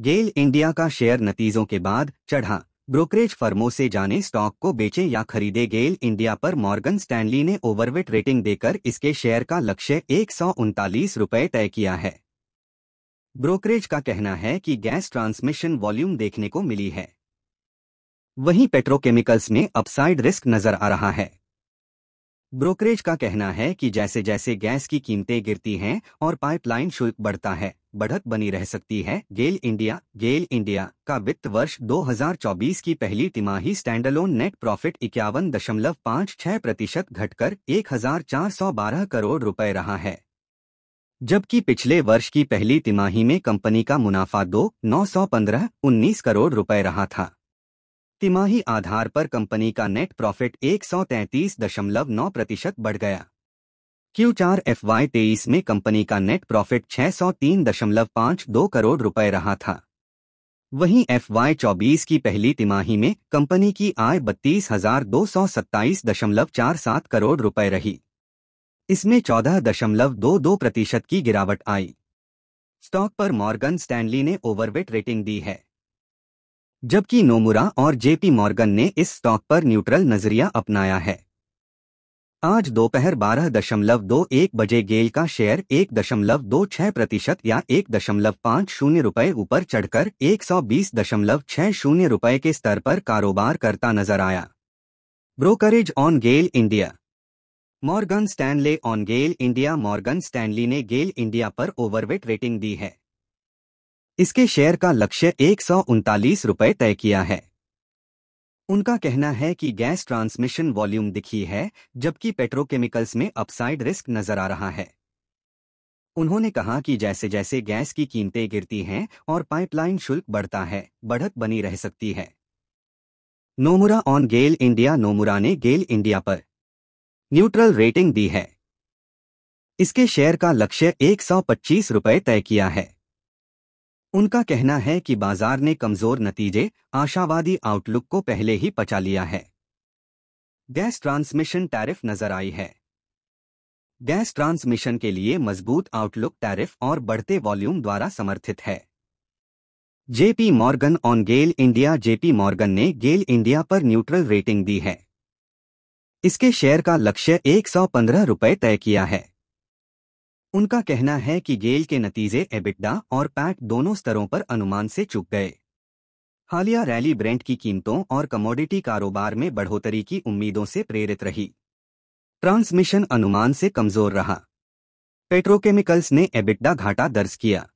गेल India का share नतीजों के बाद चढ़ा ब्रोकरेज फर्मों से जाने स्टॉक को बेचे या खरीदे गेल इंडिया पर मॉर्गन स्टैनली ने ओवरवेट रेटिंग देकर इसके शेयर का लक्ष्य एक रुपए तय किया है ब्रोकरेज का कहना है कि गैस ट्रांसमिशन वॉल्यूम देखने को मिली है वहीं पेट्रोकेमिकल्स में अपसाइड रिस्क नजर आ रहा है ब्रोकरेज का कहना है कि जैसे जैसे गैस की कीमतें गिरती हैं और पाइपलाइन शुल्क बढ़ता है बढ़त बनी रह सकती है गेल इंडिया गेल इंडिया का वित्त वर्ष 2024 की पहली तिमाही स्टैंडलोन नेट प्रॉफिट इक्यावन दशमलव पाँच छह प्रतिशत घटकर बारह करोड़ रुपए रहा है जबकि पिछले वर्ष की पहली तिमाही में कंपनी का मुनाफा दो नौ सौ पंद्रह उन्नीस करोड़ रुपए रहा था तिमाही आधार पर कंपनी का नेट प्रॉफिट 133.9 प्रतिशत बढ़ गया Q4 चार एफ तेईस में कंपनी का नेट प्रॉफिट 603.52 करोड़ रुपए रहा था वहीं एफ चौबीस की पहली तिमाही में कंपनी की आय बत्तीस हजार दो सौ सत्ताईस दशमलव चार सात करोड़ रुपए रही इसमें चौदह दशमलव दो दो प्रतिशत की गिरावट आई स्टॉक पर मॉर्गन स्टैनली ने ओवरवेट रेटिंग दी है जबकि नोमुरा और जेपी मॉर्गन ने इस स्टॉक पर न्यूट्रल नजरिया अपनाया है आज दोपहर बारह दशमलव दो एक बजे गेल का शेयर एक दशमलव दो छह प्रतिशत या एक दशमलव पाँच शून्य रुपये ऊपर चढ़कर एक सौ बीस दशमलव छह शून्य रुपये के स्तर पर कारोबार करता नजर आया brokerage on GAIL India Morgan Stanley on GAIL India Morgan Stanley ने गेल इंडिया पर ओवरवेट रेटिंग दी है इसके शेयर का लक्ष्य एक रुपए तय किया है उनका कहना है कि गैस ट्रांसमिशन वॉल्यूम दिखी है जबकि पेट्रोकेमिकल्स में अपसाइड रिस्क नजर आ रहा है उन्होंने कहा कि जैसे जैसे गैस की कीमतें गिरती हैं और पाइपलाइन शुल्क बढ़ता है बढ़त बनी रह सकती है Nomura on GAIL India Nomura ने गेल इंडिया पर न्यूट्रल रेटिंग दी है इसके शेयर का लक्ष्य एक रुपए तय किया है उनका कहना है कि बाजार ने कमजोर नतीजे आशावादी आउटलुक को पहले ही पचा लिया है गैस ट्रांसमिशन टैरिफ नजर आई है गैस ट्रांसमिशन के लिए मजबूत आउटलुक टैरिफ और बढ़ते वॉल्यूम द्वारा समर्थित है JP Morgan on GAIL India JP Morgan ने गेल इंडिया पर न्यूट्रल रेटिंग दी है इसके शेयर का लक्ष्य एक सौ पंद्रह तय किया है उनका कहना है कि गेल के नतीजे एबिटडा और पैट दोनों स्तरों पर अनुमान से चुक गए हालिया रैली ब्रेंट की कीमतों और कमोडिटी कारोबार में बढ़ोतरी की उम्मीदों से प्रेरित रही ट्रांसमिशन अनुमान से कमजोर रहा पेट्रोकेमिकल्स ने एबिटडा घाटा दर्ज किया